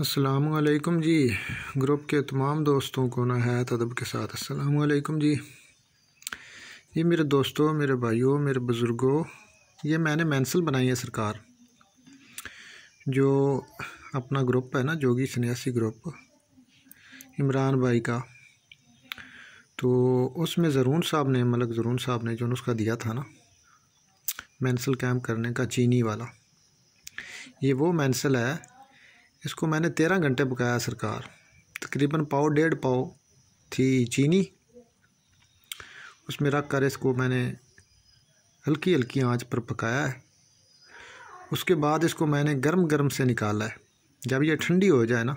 असलकम जी ग्रुप के तमाम दोस्तों को नहायत अदब के साथ असलकम जी ये मेरे दोस्तों मेरे भाइयों मेरे बुज़ुर्गों ये मैंने मैंसल बनाई है सरकार जो अपना ग्रुप है ना जोगी सन्यासी ग्रुप इमरान भाई का तो उसमें ज़रून साहब ने मलक ज़रून साहब ने जो उसका दिया था ना मैंसल कैम्प करने का चीनी वाला ये वो मैंसल है इसको मैंने तेरह घंटे पकाया सरकार तकरीबन पाओ डेढ़ पाओ थी चीनी उसमें रख कर इसको मैंने हल्की हल्की आंच पर पकाया है उसके बाद इसको मैंने गर्म गर्म से निकाला है जब ये ठंडी हो जाए ना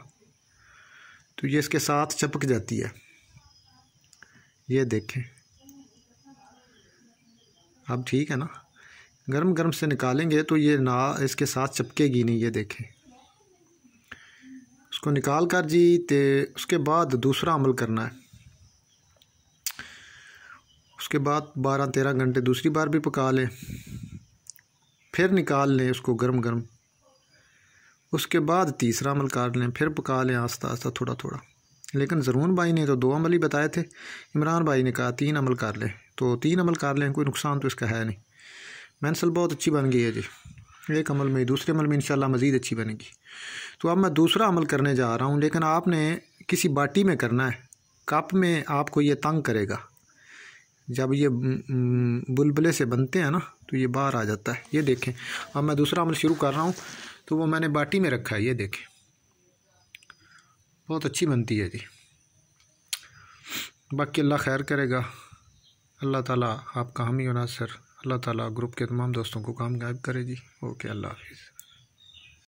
तो ये इसके साथ चपक जाती है ये देखें अब ठीक है ना गर्म गर्म से निकालेंगे तो ये ना इसके साथ चपकेगी नहीं ये देखें उसको निकाल कर जी तो उसके बाद दूसरा अमल करना है उसके बाद बारह तेरह घंटे दूसरी बार भी पका लें फिर निकाल लें उसको गर्म गर्म उसके बाद तीसरा अमल कर लें फिर पका लें आस्ता आस्ता थोड़ा थोड़ा लेकिन ज़रून भाई ने तो दो अमल ही बताए थे इमरान भाई ने कहा तीन अमल कर लें तो तीन अमल कर लें कोई नुकसान तो इसका है नहीं मैंसल बहुत अच्छी बन गई है जी एक अमल में दूसरे अमल में इंशाल्लाह मज़ीद अच्छी बनेगी तो अब मैं दूसरा अमल करने जा रहा हूँ लेकिन आपने किसी बाटी में करना है कप में आपको ये तंग करेगा जब ये बुलबुले से बनते हैं ना तो ये बाहर आ जाता है ये देखें अब मैं दूसरा अमल शुरू कर रहा हूँ तो वो मैंने बाटी में रखा है ये देखें बहुत अच्छी बनती है जी बाकी अल्लाह खैर करेगा अल्लाह ताला आपका हम ही नासर अल्लाह ताला ग्रुप के तमाम दोस्तों को कामयाब करे जी ओके अल्लाह हाफिज़